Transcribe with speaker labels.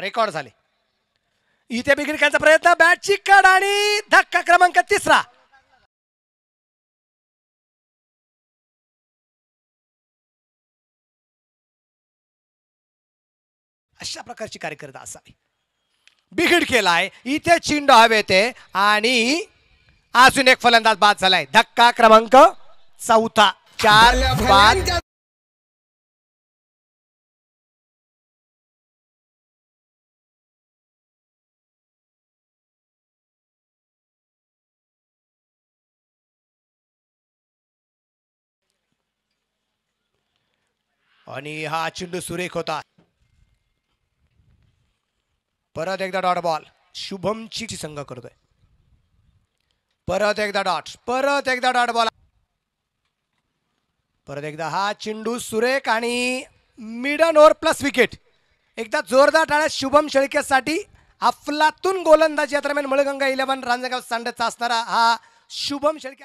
Speaker 1: record झाले इथे करण्याचा प्रयत्न बॅटची कड आणि धक्का क्रमांक तिसरा अशा प्रकारची
Speaker 2: कार्यकर्ता असावी बिघिड केलाय इथे चिंड हवे ते आणि अजून एक फलंदाज बाद झालाय धक्का क्रमांक चौथा चार
Speaker 1: बाद
Speaker 3: आणि हा चेंडू सुरेख होता परत एकदा डॉट बॉल शुभमची संघ करतोय परत एकदा डॉट परत एकदा डॉट बॉल परत एकदा
Speaker 2: हा चेंडू सुरेख आणि मिडन ओव्हर प्लस विकेट एकदा जोरदार टाळ्या शुभम शेळकेसाठी अफलातून गोलंदाजी दरम्यान मळगंगा इलेव्हन रांजगाव सांडचा असणारा हा शुभम शेळके